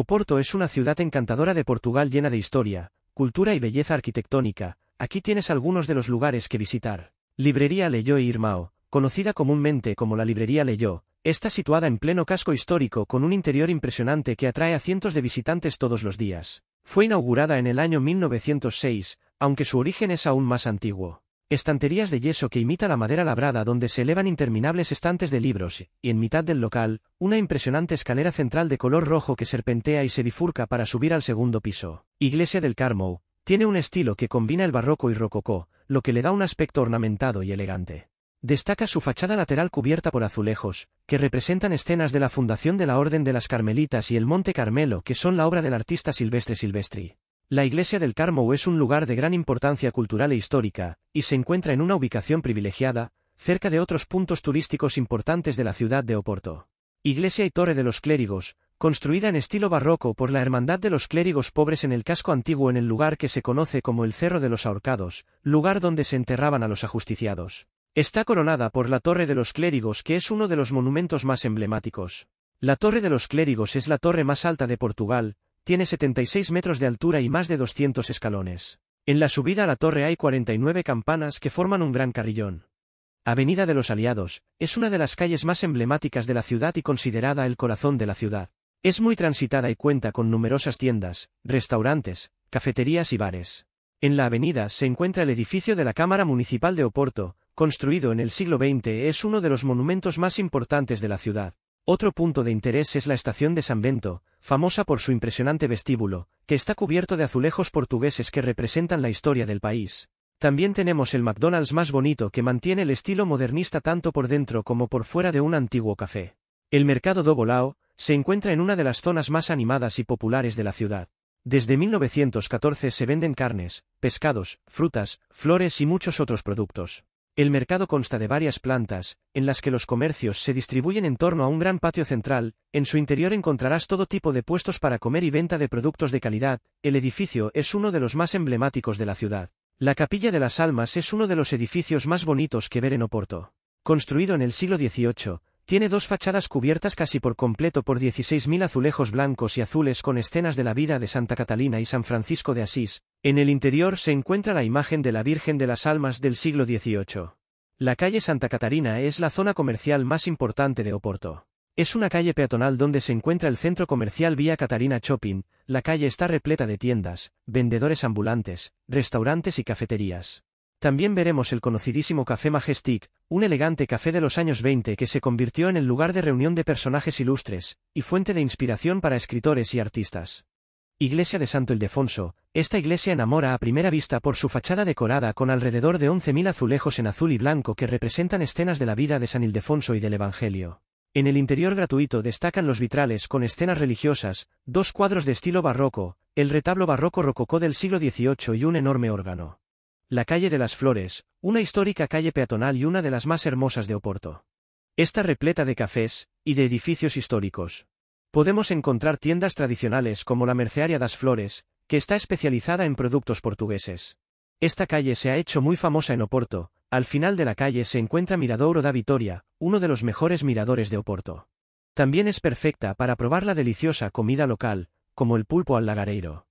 Oporto es una ciudad encantadora de Portugal llena de historia, cultura y belleza arquitectónica, aquí tienes algunos de los lugares que visitar. Librería Leyó e Irmao, conocida comúnmente como la Librería Leyó, está situada en pleno casco histórico con un interior impresionante que atrae a cientos de visitantes todos los días. Fue inaugurada en el año 1906, aunque su origen es aún más antiguo. Estanterías de yeso que imita la madera labrada donde se elevan interminables estantes de libros, y en mitad del local, una impresionante escalera central de color rojo que serpentea y se bifurca para subir al segundo piso. Iglesia del Carmo, tiene un estilo que combina el barroco y rococó, lo que le da un aspecto ornamentado y elegante. Destaca su fachada lateral cubierta por azulejos, que representan escenas de la fundación de la Orden de las Carmelitas y el Monte Carmelo que son la obra del artista Silvestre Silvestri. La iglesia del Carmo es un lugar de gran importancia cultural e histórica, y se encuentra en una ubicación privilegiada, cerca de otros puntos turísticos importantes de la ciudad de Oporto. Iglesia y Torre de los Clérigos, construida en estilo barroco por la Hermandad de los Clérigos Pobres en el casco antiguo en el lugar que se conoce como el Cerro de los Ahorcados, lugar donde se enterraban a los ajusticiados. Está coronada por la Torre de los Clérigos que es uno de los monumentos más emblemáticos. La Torre de los Clérigos es la torre más alta de Portugal, tiene 76 metros de altura y más de 200 escalones. En la subida a la torre hay 49 campanas que forman un gran carrillón. Avenida de los Aliados, es una de las calles más emblemáticas de la ciudad y considerada el corazón de la ciudad. Es muy transitada y cuenta con numerosas tiendas, restaurantes, cafeterías y bares. En la avenida se encuentra el edificio de la Cámara Municipal de Oporto, construido en el siglo XX, es uno de los monumentos más importantes de la ciudad. Otro punto de interés es la estación de San Bento, famosa por su impresionante vestíbulo, que está cubierto de azulejos portugueses que representan la historia del país. También tenemos el McDonald's más bonito que mantiene el estilo modernista tanto por dentro como por fuera de un antiguo café. El mercado do se encuentra en una de las zonas más animadas y populares de la ciudad. Desde 1914 se venden carnes, pescados, frutas, flores y muchos otros productos. El mercado consta de varias plantas, en las que los comercios se distribuyen en torno a un gran patio central, en su interior encontrarás todo tipo de puestos para comer y venta de productos de calidad, el edificio es uno de los más emblemáticos de la ciudad. La Capilla de las Almas es uno de los edificios más bonitos que ver en Oporto. Construido en el siglo XVIII, tiene dos fachadas cubiertas casi por completo por 16.000 azulejos blancos y azules con escenas de la vida de Santa Catalina y San Francisco de Asís, en el interior se encuentra la imagen de la Virgen de las Almas del siglo XVIII. La calle Santa Catarina es la zona comercial más importante de Oporto. Es una calle peatonal donde se encuentra el centro comercial Vía Catarina Shopping, la calle está repleta de tiendas, vendedores ambulantes, restaurantes y cafeterías. También veremos el conocidísimo Café Majestic, un elegante café de los años 20 que se convirtió en el lugar de reunión de personajes ilustres, y fuente de inspiración para escritores y artistas. Iglesia de Santo Ildefonso, esta iglesia enamora a primera vista por su fachada decorada con alrededor de 11.000 azulejos en azul y blanco que representan escenas de la vida de San Ildefonso y del Evangelio. En el interior gratuito destacan los vitrales con escenas religiosas, dos cuadros de estilo barroco, el retablo barroco rococó del siglo XVIII y un enorme órgano. La calle de las Flores, una histórica calle peatonal y una de las más hermosas de Oporto. Está repleta de cafés y de edificios históricos. Podemos encontrar tiendas tradicionales como la Mercearia das Flores, que está especializada en productos portugueses. Esta calle se ha hecho muy famosa en Oporto, al final de la calle se encuentra Miradouro da Vitoria, uno de los mejores miradores de Oporto. También es perfecta para probar la deliciosa comida local, como el pulpo al lagareiro.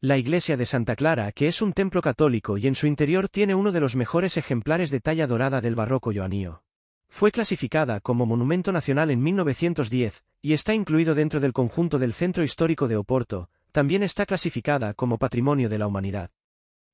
La iglesia de Santa Clara, que es un templo católico y en su interior tiene uno de los mejores ejemplares de talla dorada del barroco joanío. Fue clasificada como Monumento Nacional en 1910, y está incluido dentro del conjunto del Centro Histórico de Oporto, también está clasificada como Patrimonio de la Humanidad.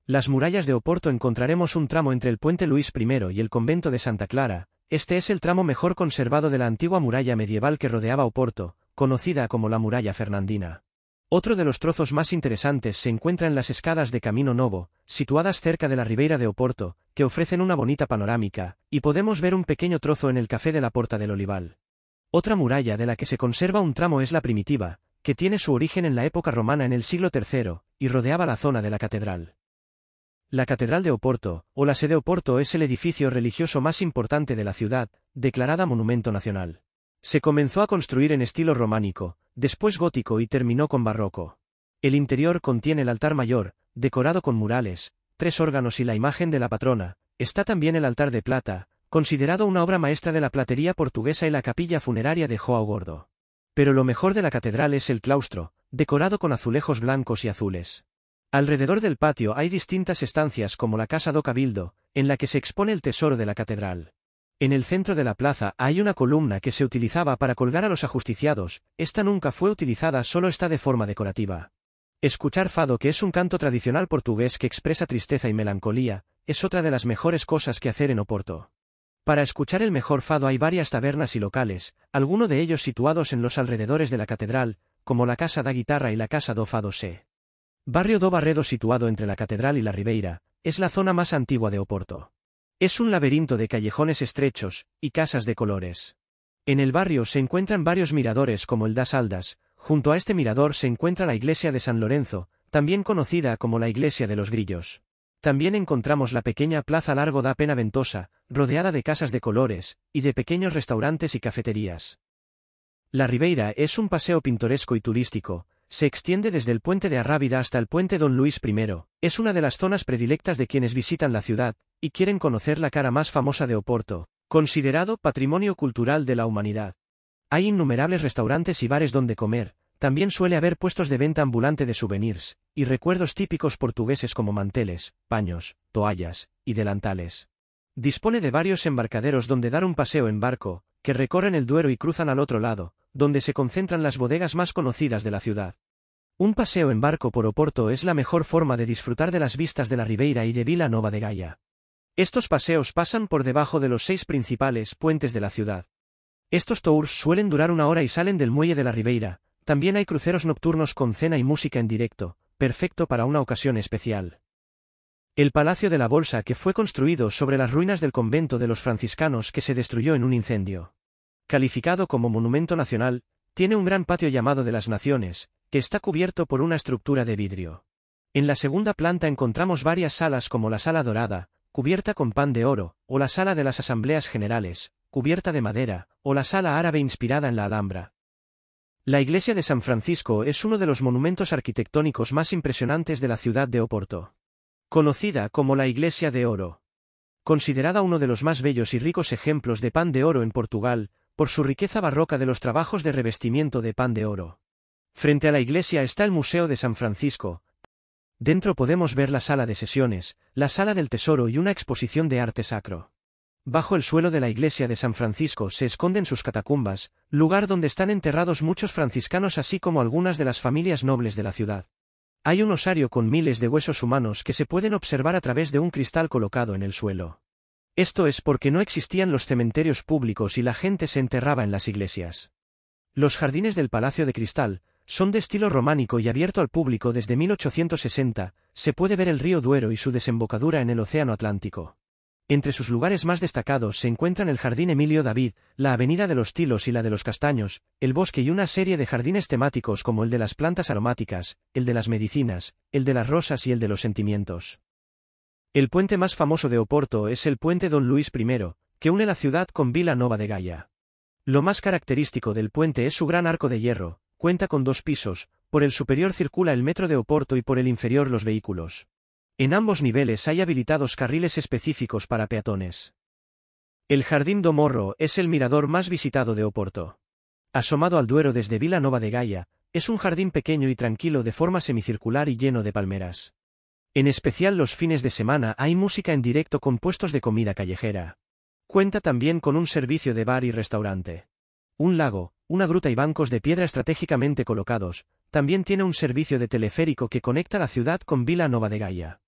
Las murallas de Oporto encontraremos un tramo entre el puente Luis I y el convento de Santa Clara, este es el tramo mejor conservado de la antigua muralla medieval que rodeaba Oporto, conocida como la muralla fernandina. Otro de los trozos más interesantes se encuentra en las escadas de Camino Novo, situadas cerca de la ribera de Oporto, que ofrecen una bonita panorámica, y podemos ver un pequeño trozo en el café de la Porta del Olival. Otra muralla de la que se conserva un tramo es la primitiva, que tiene su origen en la época romana en el siglo III, y rodeaba la zona de la catedral. La Catedral de Oporto, o la sede Oporto es el edificio religioso más importante de la ciudad, declarada Monumento Nacional. Se comenzó a construir en estilo románico, después gótico y terminó con barroco. El interior contiene el altar mayor, decorado con murales, tres órganos y la imagen de la patrona, está también el altar de plata, considerado una obra maestra de la platería portuguesa y la capilla funeraria de Joao Gordo. Pero lo mejor de la catedral es el claustro, decorado con azulejos blancos y azules. Alrededor del patio hay distintas estancias como la Casa do Cabildo, en la que se expone el tesoro de la catedral. En el centro de la plaza hay una columna que se utilizaba para colgar a los ajusticiados, esta nunca fue utilizada solo está de forma decorativa. Escuchar fado que es un canto tradicional portugués que expresa tristeza y melancolía, es otra de las mejores cosas que hacer en Oporto. Para escuchar el mejor fado hay varias tabernas y locales, algunos de ellos situados en los alrededores de la catedral, como la Casa da Guitarra y la Casa do Fado C. Barrio do Barredo situado entre la catedral y la Ribeira, es la zona más antigua de Oporto. Es un laberinto de callejones estrechos, y casas de colores. En el barrio se encuentran varios miradores como el Das Aldas, junto a este mirador se encuentra la iglesia de San Lorenzo, también conocida como la iglesia de los grillos. También encontramos la pequeña plaza largo da Ventosa, rodeada de casas de colores, y de pequeños restaurantes y cafeterías. La Ribeira es un paseo pintoresco y turístico, se extiende desde el puente de Arrábida hasta el puente Don Luis I, es una de las zonas predilectas de quienes visitan la ciudad, y quieren conocer la cara más famosa de Oporto, considerado patrimonio cultural de la humanidad. Hay innumerables restaurantes y bares donde comer, también suele haber puestos de venta ambulante de souvenirs, y recuerdos típicos portugueses como manteles, paños, toallas, y delantales. Dispone de varios embarcaderos donde dar un paseo en barco, que recorren el Duero y cruzan al otro lado, donde se concentran las bodegas más conocidas de la ciudad. Un paseo en barco por Oporto es la mejor forma de disfrutar de las vistas de la Ribeira y de Vila Nova de Gaia. Estos paseos pasan por debajo de los seis principales puentes de la ciudad. Estos tours suelen durar una hora y salen del muelle de la Ribeira, también hay cruceros nocturnos con cena y música en directo, perfecto para una ocasión especial. El Palacio de la Bolsa que fue construido sobre las ruinas del convento de los franciscanos que se destruyó en un incendio. Calificado como Monumento Nacional, tiene un gran patio llamado de las Naciones, que está cubierto por una estructura de vidrio. En la segunda planta encontramos varias salas como la Sala Dorada, cubierta con pan de oro, o la Sala de las Asambleas Generales, cubierta de madera, o la Sala Árabe inspirada en la Alhambra. La iglesia de San Francisco es uno de los monumentos arquitectónicos más impresionantes de la ciudad de Oporto. Conocida como la Iglesia de Oro. Considerada uno de los más bellos y ricos ejemplos de pan de oro en Portugal, por su riqueza barroca de los trabajos de revestimiento de pan de oro. Frente a la iglesia está el Museo de San Francisco. Dentro podemos ver la sala de sesiones, la sala del tesoro y una exposición de arte sacro. Bajo el suelo de la iglesia de San Francisco se esconden sus catacumbas, lugar donde están enterrados muchos franciscanos así como algunas de las familias nobles de la ciudad. Hay un osario con miles de huesos humanos que se pueden observar a través de un cristal colocado en el suelo. Esto es porque no existían los cementerios públicos y la gente se enterraba en las iglesias. Los jardines del Palacio de Cristal son de estilo románico y abierto al público desde 1860, se puede ver el río Duero y su desembocadura en el Océano Atlántico. Entre sus lugares más destacados se encuentran el Jardín Emilio David, la Avenida de los Tilos y la de los Castaños, el bosque y una serie de jardines temáticos como el de las plantas aromáticas, el de las medicinas, el de las rosas y el de los sentimientos. El puente más famoso de Oporto es el puente Don Luis I, que une la ciudad con Vila Nova de Gaia. Lo más característico del puente es su gran arco de hierro, cuenta con dos pisos, por el superior circula el metro de Oporto y por el inferior los vehículos. En ambos niveles hay habilitados carriles específicos para peatones. El Jardín do Morro es el mirador más visitado de Oporto. Asomado al Duero desde Vila Nova de Gaia, es un jardín pequeño y tranquilo de forma semicircular y lleno de palmeras. En especial los fines de semana hay música en directo con puestos de comida callejera. Cuenta también con un servicio de bar y restaurante. Un lago, una gruta y bancos de piedra estratégicamente colocados, también tiene un servicio de teleférico que conecta la ciudad con Vila Nova de Gaia.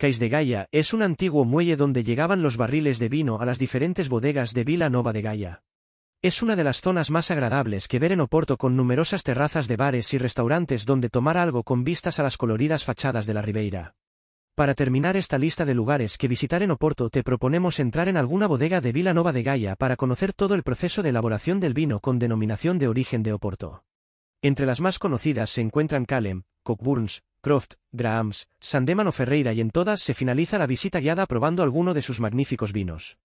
Cais de Gaia es un antiguo muelle donde llegaban los barriles de vino a las diferentes bodegas de Vila Nova de Gaia. Es una de las zonas más agradables que ver en Oporto con numerosas terrazas de bares y restaurantes donde tomar algo con vistas a las coloridas fachadas de la Ribeira. Para terminar esta lista de lugares que visitar en Oporto te proponemos entrar en alguna bodega de Vila Nova de Gaia para conocer todo el proceso de elaboración del vino con denominación de origen de Oporto. Entre las más conocidas se encuentran Calem, Cockburns, Croft, Grahams, Sandemano Ferreira y en todas se finaliza la visita guiada probando alguno de sus magníficos vinos.